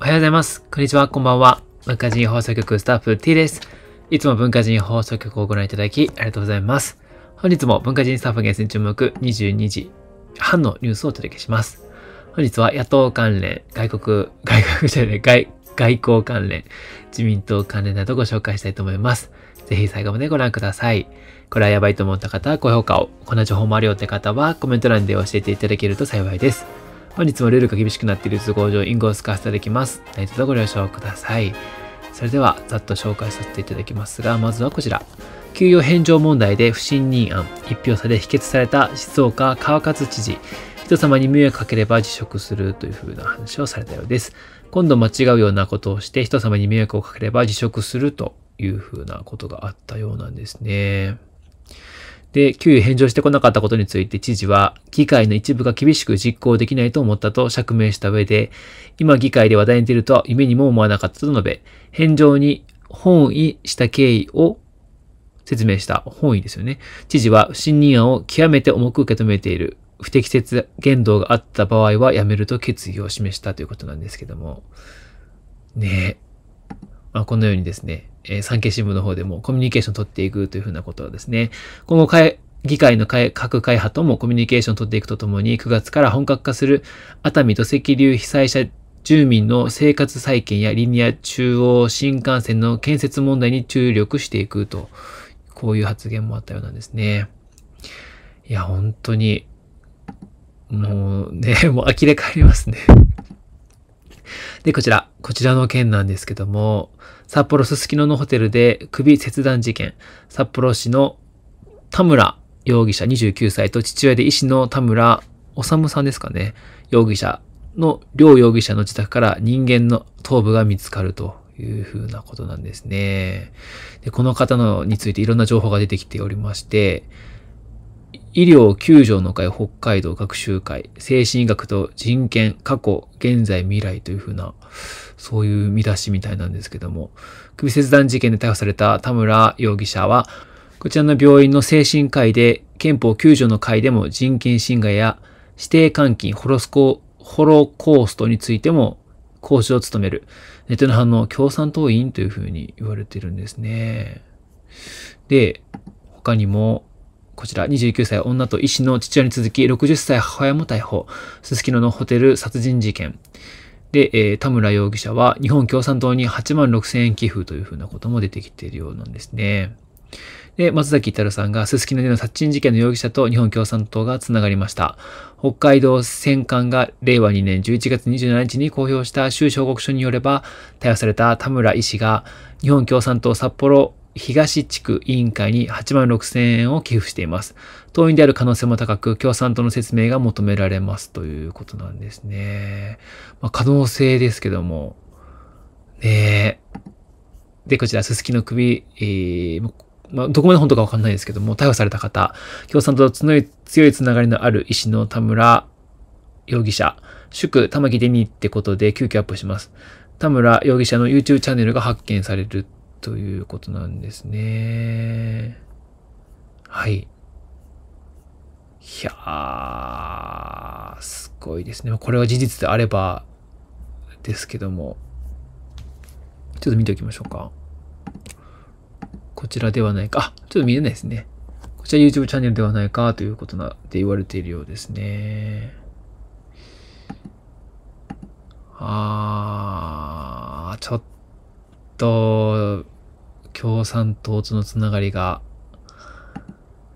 おはようございます。こんにちは、こんばんは。文化人放送局スタッフ T です。いつも文化人放送局をご覧いただきありがとうございます。本日も文化人スタッフ厳選注目22時半のニュースをお届けします。本日は野党関連、外国、外国じゃない、外、外交関連、自民党関連などご紹介したいと思います。ぜひ最後までご覧ください。これはやばいと思った方は高評価を、こんな情報もあるよって方はコメント欄で教えていただけると幸いです。本日もルールが厳しくなっている都合上、ンゴを使わせていただきます。何卒ご了承ください。それでは、ざっと紹介させていただきますが、まずはこちら。給与返上問題で不信任案、一票差で否決された静岡川勝知事。人様に迷惑かければ辞職するというふうな話をされたようです。今度間違うようなことをして人様に迷惑をかければ辞職するというふうなことがあったようなんですね。で、給与返上してこなかったことについて知事は、議会の一部が厳しく実行できないと思ったと釈明した上で、今議会で話題に出るとは夢にも思わなかったと述べ、返上に本意した経緯を説明した本意ですよね。知事は不信任案を極めて重く受け止めている。不適切言動があった場合はやめると決意を示したということなんですけども。ねえ。まあ、このようにですね、えー、産経新聞の方でもコミュニケーション取っていくというふうなことはですね、今後議会の各会派ともコミュニケーションを取っていくとともに、9月から本格化する熱海土石流被災者住民の生活再建やリニア中央新幹線の建設問題に注力していくと、こういう発言もあったようなんですね。いや、本当に、もうね、もう呆れ返りますね。で、こちら、こちらの件なんですけども、札幌すすきののホテルで首切断事件、札幌市の田村容疑者29歳と父親で医師の田村治さんですかね、容疑者の、両容疑者の自宅から人間の頭部が見つかるというふうなことなんですね。でこの方のについていろんな情報が出てきておりまして、医療救助の会北海道学習会、精神医学と人権、過去、現在、未来というふうな、そういう見出しみたいなんですけども、首切断事件で逮捕された田村容疑者は、こちらの病院の精神科医で、憲法救助の会でも人権侵害や指定監禁、ホロスコ、ホロコーストについても講師を務める、ネットの反応共産党員というふうに言われてるんですね。で、他にも、こちら29歳女と医師の父親に続き60歳母親も逮捕。すすきののホテル殺人事件。で、えー、田村容疑者は日本共産党に8万6千円寄付というふうなことも出てきているようなんですね。で、松崎郎さんがすすきのでの殺人事件の容疑者と日本共産党がつながりました。北海道戦艦が令和2年11月27日に公表した州報告書によれば、逮捕された田村医師が日本共産党札幌東地区委員会に8万6千円を寄付しています。党員である可能性も高く、共産党の説明が求められますということなんですね。まあ、可能性ですけども。ねで、こちら、すすきの首、えー、まあ、どこまで本当かわかんないですけども、逮捕された方、共産党と強い強いつながりのある医師の田村容疑者、祝玉城デニーってことで急遽アップします。田村容疑者の YouTube チャンネルが発見されるということなんですね。はい。いやー、すごいですね。これは事実であればですけども。ちょっと見ておきましょうか。こちらではないか。あ、ちょっと見えないですね。こちら YouTube チャンネルではないかということなで言われているようですね。あー、ちょっと、共産党とのつながりが、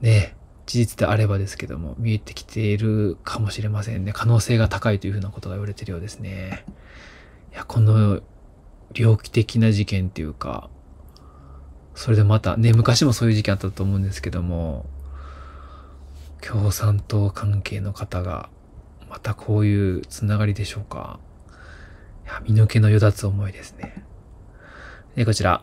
ね、事実であればですけども、見えてきているかもしれませんね。可能性が高いというふうなことが言われているようですね。いや、この、猟奇的な事件っていうか、それでまた、ね、昔もそういう事件あったと思うんですけども、共産党関係の方が、またこういうつながりでしょうか。いや、身の毛のよだつ思いですね。で、こちら、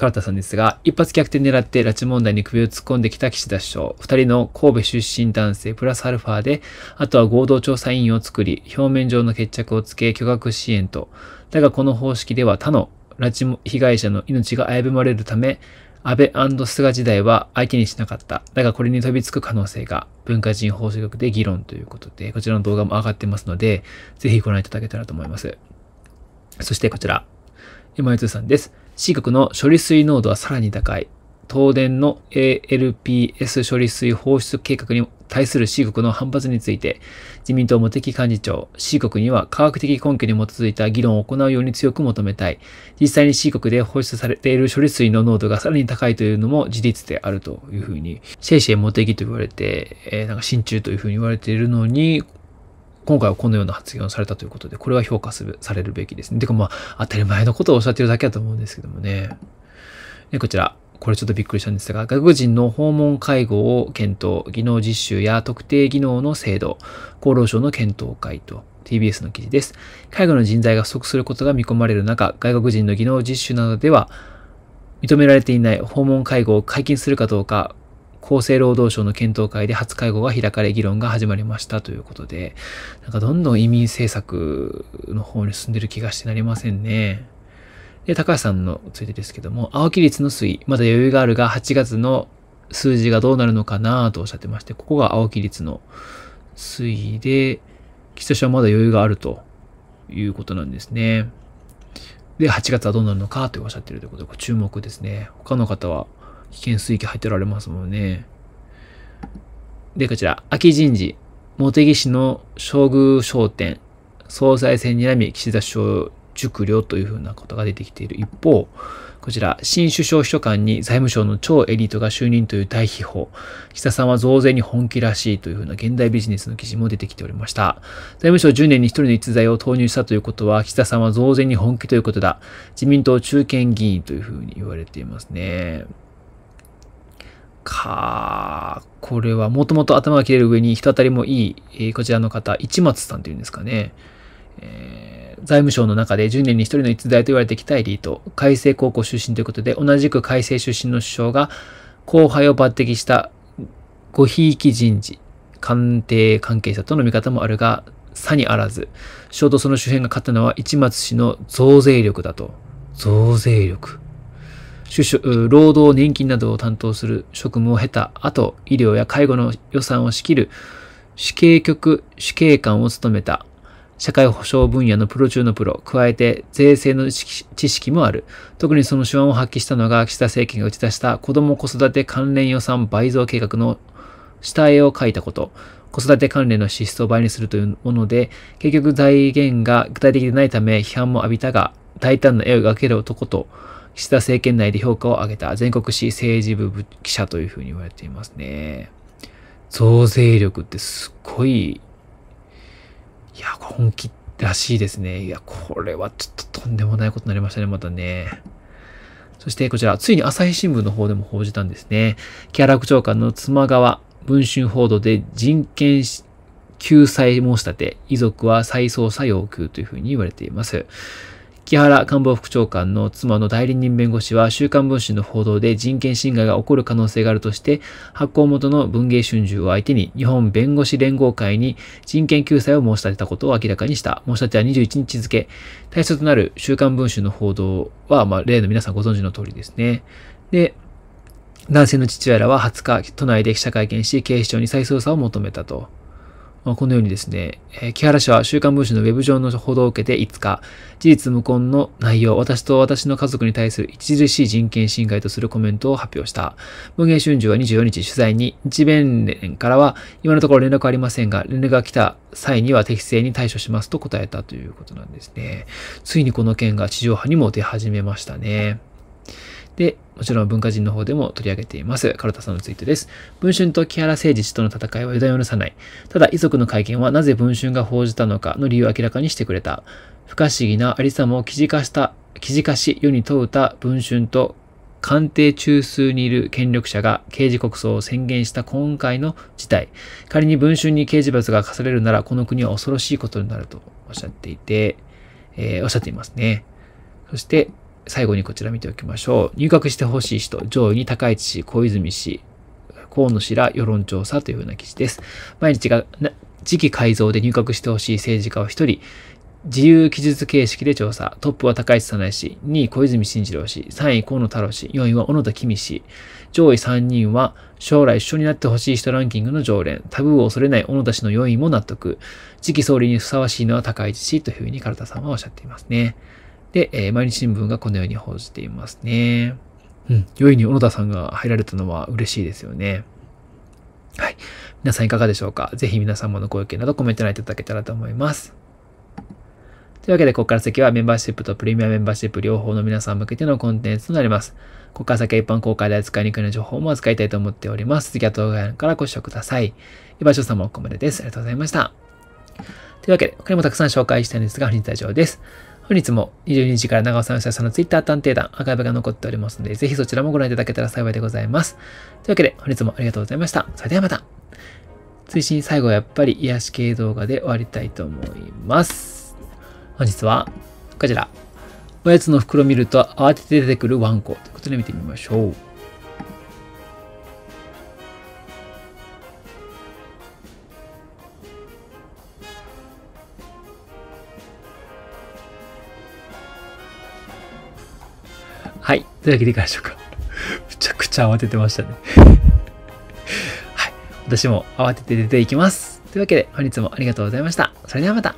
唐田さんですが、一発逆転狙って拉致問題に首を突っ込んできた岸田首相、二人の神戸出身男性プラスアルファで、あとは合同調査委員を作り、表面上の決着をつけ、巨額支援と。だがこの方式では他の拉致被害者の命が危ぶまれるため、安倍菅時代は相手にしなかった。だがこれに飛びつく可能性が文化人法制局で議論ということで、こちらの動画も上がってますので、ぜひご覧いただけたらと思います。そしてこちら、今井通さんです。C 国の処理水濃度はさらに高い。東電の ALPS 処理水放出計画に対する C 国の反発について、自民党茂木幹事長、C 国には科学的根拠に基づいた議論を行うように強く求めたい。実際に C 国で放出されている処理水の濃度がさらに高いというのも事実であるというふうに、シェイシェイ茂木と言われて、えー、なんか真鍮というふうに言われているのに、今回はこのような発言をされたということで、これは評価する、されるべきですね。てかまあ、当たり前のことをおっしゃってるだけだと思うんですけどもね。で、こちら。これちょっとびっくりしたんですが、外国人の訪問介護を検討、技能実習や特定技能の制度、厚労省の検討会と、TBS の記事です。介護の人材が不足することが見込まれる中、外国人の技能実習などでは、認められていない訪問介護を解禁するかどうか、厚生労働省の検討会で初会合が開かれ議論が始まりましたということで、なんかどんどん移民政策の方に進んでる気がしてなりませんね。で、高橋さんのついてですけども、青木率の推移、まだ余裕があるが8月の数字がどうなるのかなとおっしゃってまして、ここが青木率の推移で、岸田氏はまだ余裕があるということなんですね。で、8月はどうなるのかとおっしゃってるということで、これ注目ですね。他の方は危険水域入ってられますもんね。で、こちら、秋人事、茂木氏の将軍商店、総裁選にらみ岸田首相熟慮というふうなことが出てきている一方、こちら、新首相秘書官に財務省の超エリートが就任という大秘宝。岸田さんは増税に本気らしいというふうな現代ビジネスの記事も出てきておりました。財務省10年に1人の逸材を投入したということは、岸田さんは増税に本気ということだ。自民党中堅議員というふうに言われていますね。かこれはもともと頭が切れる上に人当たりもいい、えー、こちらの方、市松さんというんですかね。えー、財務省の中で10年に1人の逸材と言われてきたエリート、改正高校出身ということで、同じく改正出身の首相が後輩を抜擢したごひいき人事、官邸関係者との見方もあるが、さにあらず、首相とその周辺が勝ったのは市松氏の増税力だと。増税力。主労働、年金などを担当する職務を経た後、医療や介護の予算を仕切る死刑局死刑官を務めた、社会保障分野のプロ中のプロ、加えて税制の知識もある。特にその手腕を発揮したのが岸田政権が打ち出した子ども子育て関連予算倍増計画の下絵を描いたこと、子育て関連の支出を倍にするというもので、結局財源が具体的でないため批判も浴びたが、大胆な絵を描ける男と、岸田政権内で評価を上げた全国市政治部記者というふうに言われていますね。増税力ってすっごい、いや、本気らしいですね。いや、これはちょっととんでもないことになりましたね、またね。そしてこちら、ついに朝日新聞の方でも報じたんですね。キャラク長官の妻側、文春報道で人権救済申し立て、遺族は再捜査要求というふうに言われています。木原官房副長官の妻の代理人弁護士は、週刊文春の報道で人権侵害が起こる可能性があるとして、発行元の文藝春秋を相手に、日本弁護士連合会に人権救済を申し立てたことを明らかにした。申し立ては21日付。対象となる週刊文春の報道は、まあ、例の皆さんご存知の通りですね。で、男性の父親らは20日、都内で記者会見し、警視庁に再捜査を求めたと。このようにですね、木原氏は週刊文春のウェブ上の報道を受けて5日、事実無根の内容、私と私の家族に対する著しい人権侵害とするコメントを発表した。文藝春秋は24日取材に、日弁連からは、今のところ連絡ありませんが、連絡が来た際には適正に対処しますと答えたということなんですね。ついにこの件が地上波にも出始めましたね。で、もちろん文化人の方でも取り上げています。カルタさんのツイートです。文春と木原誠二氏との戦いは油断を許さない。ただ、遺族の会見はなぜ文春が報じたのかの理由を明らかにしてくれた。不可思議なありさまを記事化した、記事化し世に問うた文春と官邸中枢にいる権力者が刑事告訴を宣言した今回の事態。仮に文春に刑事罰が課されるなら、この国は恐ろしいことになるとおっしゃっていて、えー、おっしゃっていますね。そして、最後にこちら見ておきましょう。入閣してほしい人、上位に高市氏、小泉氏、河野氏ら世論調査というような記事です。毎日が、次期改造で入閣してほしい政治家を1人、自由記述形式で調査。トップは高市早苗氏、2位小泉進次郎氏、3位河野太郎氏、4位は小野田公氏。上位3人は将来一緒になってほしい人ランキングの常連。タブーを恐れない小野田氏の4位も納得。次期総理にふさわしいのは高市氏というふうに唐田さんはおっしゃっていますね。で、えー、毎日新聞がこのように報じていますね。うん。4いに小野田さんが入られたのは嬉しいですよね。はい。皆さんいかがでしょうかぜひ皆様のご意見などコメント欄いただけたらと思います。というわけで、ここから先はメンバーシップとプレミアメンバーシップ両方の皆さん向けてのコンテンツとなります。ここから先は一般公開で扱いにくいの情報も扱いたいと思っております。次は動画欄からご視聴ください。居場所様はここまでです。ありがとうございました。というわけで、他にもたくさん紹介したいんですが、本日は以上です。本日も22時から長尾さん社田さんの Twitter 探偵団アーカイブが残っておりますので、ぜひそちらもご覧いただけたら幸いでございます。というわけで、本日もありがとうございました。それではまた。追伸最後はやっぱり癒し系動画で終わりたいと思います。本日は、こちら。おやつの袋見ると慌てて出てくるワンコということで見てみましょう。はい。というわけでいかがでしょうか。め ちゃくちゃ慌ててましたね はい。私も慌てて出ていきます。というわけで、本日もありがとうございました。それではまた。